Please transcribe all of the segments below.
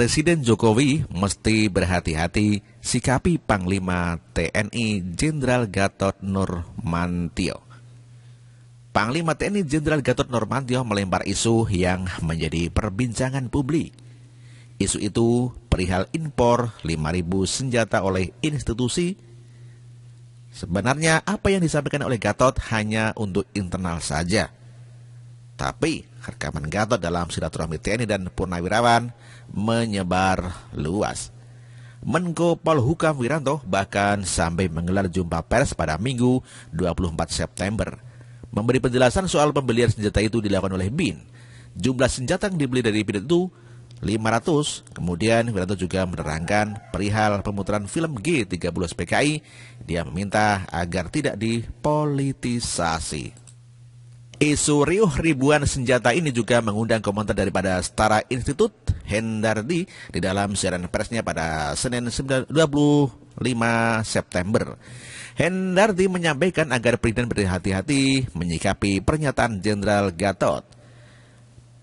Presiden Jokowi mesti berhati-hati sikapi Panglima TNI Jenderal Gatot Nurmantio. Panglima TNI Jenderal Gatot Nurmantio melempar isu yang menjadi perbincangan publik. Isu itu perihal impor 5.000 senjata oleh institusi. Sebenarnya apa yang disampaikan oleh Gatot hanya untuk internal saja. Tapi Rekaman Gatot dalam silaturahmi TNI dan Purnawirawan menyebar luas. Menko Polhukam Wiranto bahkan sampai menggelar jumpa pers pada Minggu 24 September. Memberi penjelasan soal pembelian senjata itu dilakukan oleh BIN. Jumlah senjata yang dibeli dari BIN itu 500. Kemudian Wiranto juga menerangkan perihal pemutaran film G30 PKI. Dia meminta agar tidak dipolitisasi. Isu riuh ribuan senjata ini juga mengundang komentar daripada Setara Institut Hendardi di dalam siaran persnya pada Senin 25 September. Hendardi menyampaikan agar Presiden berhati-hati menyikapi pernyataan Jenderal Gatot.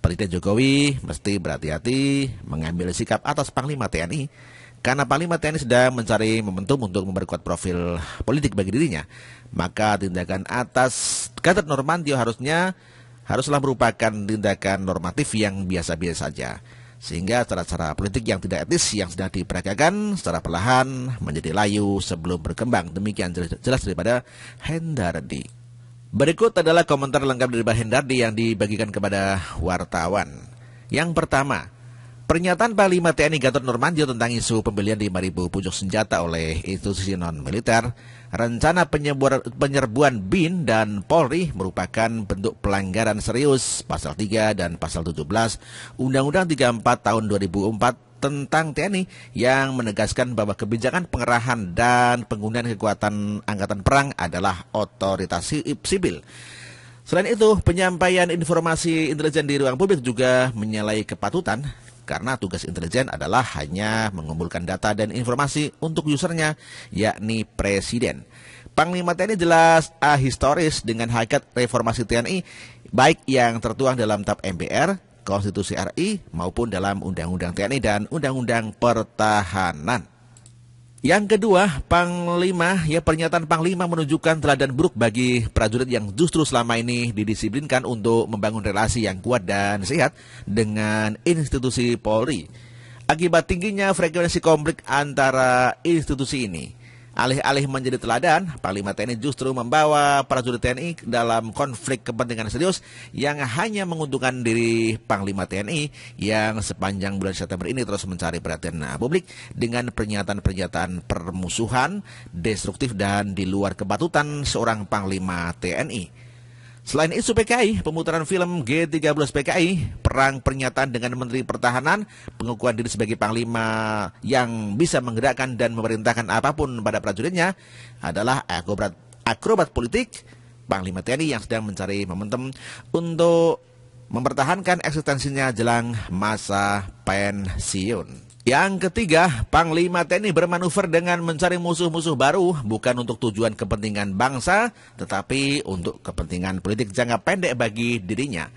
Presiden Jokowi mesti berhati-hati mengambil sikap atas Panglima TNI karena Panglima TNI sedang mencari momentum untuk memperkuat profil politik bagi dirinya, maka tindakan atas Gatot Normantio harusnya haruslah merupakan tindakan normatif yang biasa-biasa saja. Sehingga cara-cara politik yang tidak etis yang sudah diperagakan secara perlahan menjadi layu sebelum berkembang. Demikian jelas daripada Hendardi. Berikut adalah komentar lengkap dari Hendardi yang dibagikan kepada wartawan. Yang pertama, Pernyataan Panglima TNI Gatot Nurmantio tentang isu pembelian 5.000 pucuk senjata oleh institusi non-militer, rencana penyerbuan, penyerbuan BIN dan Polri merupakan bentuk pelanggaran serius pasal 3 dan pasal 17 Undang-Undang 34 tahun 2004 tentang TNI yang menegaskan bahwa kebijakan pengerahan dan penggunaan kekuatan angkatan perang adalah otoritas sipil. Selain itu, penyampaian informasi intelijen di ruang publik juga menyalahi kepatutan karena tugas intelijen adalah hanya mengumpulkan data dan informasi untuk usernya, yakni presiden. Panglima TNI jelas ahistoris ah, dengan hakikat reformasi TNI, baik yang tertuang dalam tap MPR, Konstitusi RI, maupun dalam Undang-Undang TNI dan Undang-Undang Pertahanan. Yang kedua, Panglima, ya pernyataan Panglima menunjukkan teladan buruk bagi prajurit yang justru selama ini didisiplinkan untuk membangun relasi yang kuat dan sehat dengan institusi Polri. Akibat tingginya frekuensi konflik antara institusi ini, Alih-alih menjadi teladan, Panglima TNI justru membawa prajurit TNI dalam konflik kepentingan serius yang hanya menguntungkan diri Panglima TNI yang sepanjang bulan September ini terus mencari perhatian publik dengan pernyataan-pernyataan permusuhan, destruktif dan di luar kebatutan seorang Panglima TNI. Selain isu PKI, pemutaran film G13 PKI, perang pernyataan dengan Menteri Pertahanan, pengukuhan diri sebagai panglima yang bisa menggerakkan dan memerintahkan apapun pada prajuritnya adalah akrobat, akrobat politik Panglima TNI yang sedang mencari momentum untuk mempertahankan eksistensinya jelang masa pensiun. Yang ketiga, Panglima TNI bermanuver dengan mencari musuh-musuh baru bukan untuk tujuan kepentingan bangsa, tetapi untuk kepentingan politik jangka pendek bagi dirinya.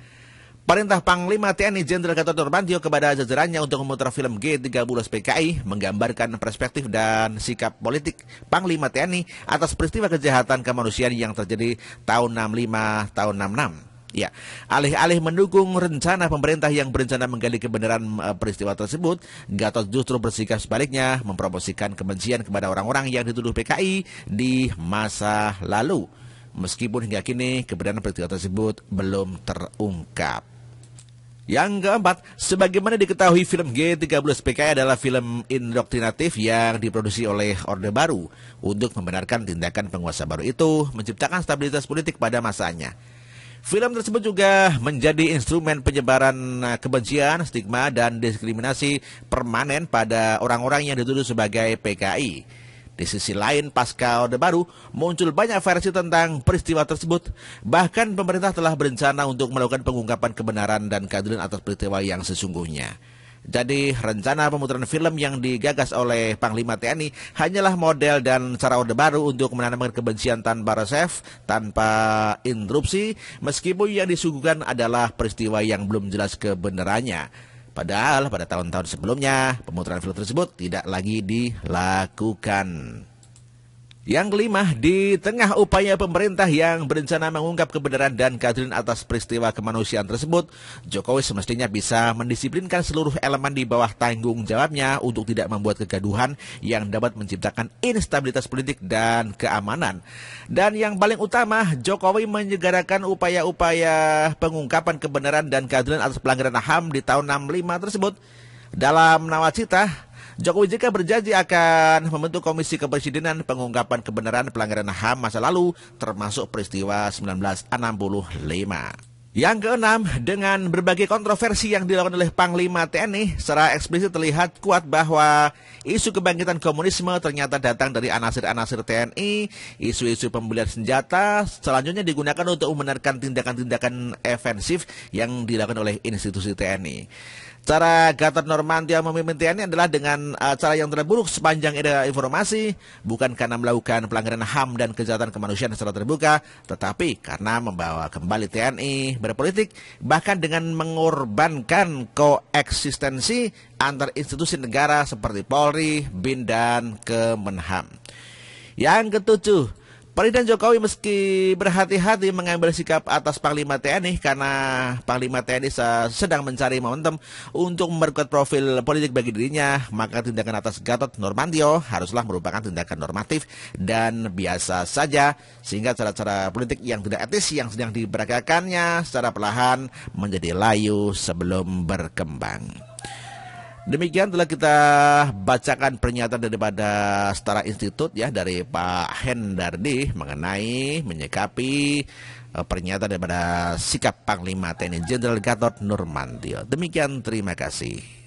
Perintah Panglima TNI Jenderal Gatot Nurmantio kepada jajarannya untuk memutar film G30 PKI menggambarkan perspektif dan sikap politik Panglima TNI atas peristiwa kejahatan kemanusiaan yang terjadi tahun 65 tahun 66. Ya, alih-alih mendukung rencana pemerintah yang berencana menggali kebenaran e, peristiwa tersebut, Gatot justru bersikap sebaliknya mempromosikan kebencian kepada orang-orang yang dituduh PKI di masa lalu. Meskipun hingga kini kebenaran peristiwa tersebut belum terungkap. Yang keempat, sebagaimana diketahui film g 30 PKI adalah film indoktrinatif yang diproduksi oleh Orde Baru untuk membenarkan tindakan penguasa baru itu menciptakan stabilitas politik pada masanya. Film tersebut juga menjadi instrumen penyebaran eh, kebencian, stigma, dan diskriminasi permanen pada orang-orang yang dituduh sebagai PKI. Di sisi lain, pasca Orde Baru, muncul banyak versi tentang peristiwa tersebut. Bahkan pemerintah telah berencana untuk melakukan pengungkapan kebenaran dan keadilan atas peristiwa yang sesungguhnya. Jadi rencana pemutaran film yang digagas oleh Panglima TNI hanyalah model dan cara orde baru untuk menanamkan kebencian tanpa resep, tanpa interupsi, meskipun yang disuguhkan adalah peristiwa yang belum jelas kebenarannya. Padahal pada tahun-tahun sebelumnya pemutaran film tersebut tidak lagi dilakukan. Yang kelima, di tengah upaya pemerintah yang berencana mengungkap kebenaran dan keadilan atas peristiwa kemanusiaan tersebut, Jokowi semestinya bisa mendisiplinkan seluruh elemen di bawah tanggung jawabnya untuk tidak membuat kegaduhan yang dapat menciptakan instabilitas politik dan keamanan. Dan yang paling utama, Jokowi menyegerakan upaya-upaya pengungkapan kebenaran dan keadilan atas pelanggaran HAM di tahun 65 tersebut. Dalam nawacita, Jokowi JK berjanji akan membentuk Komisi Kepresidenan Pengungkapan Kebenaran Pelanggaran HAM masa lalu, termasuk peristiwa 1965. Yang keenam, dengan berbagai kontroversi yang dilakukan oleh Panglima TNI, secara eksplisit terlihat kuat bahwa isu kebangkitan komunisme ternyata datang dari anasir-anasir TNI, isu-isu pembelian senjata, selanjutnya digunakan untuk membenarkan tindakan-tindakan efensif yang dilakukan oleh institusi TNI. Cara Gatot Nurmantio memimpin TNI adalah dengan uh, cara yang terburuk sepanjang era informasi, bukan karena melakukan pelanggaran HAM dan kejahatan kemanusiaan secara terbuka, tetapi karena membawa kembali TNI berpolitik, bahkan dengan mengorbankan koeksistensi antar institusi negara seperti Polri, BIN, dan Kemenham. Yang ketujuh, Presiden Jokowi meski berhati-hati mengambil sikap atas Panglima TNI karena Panglima TNI sedang mencari momentum untuk memperkuat profil politik bagi dirinya, maka tindakan atas Gatot Nurmantio haruslah merupakan tindakan normatif dan biasa saja sehingga cara-cara politik yang tidak etis yang sedang diberagakannya secara perlahan menjadi layu sebelum berkembang. Demikian telah kita bacakan pernyataan daripada Setara Institut ya dari Pak Hendardi mengenai menyikapi eh, pernyataan daripada sikap Panglima TNI Jenderal Gatot Nurmantio. Demikian terima kasih.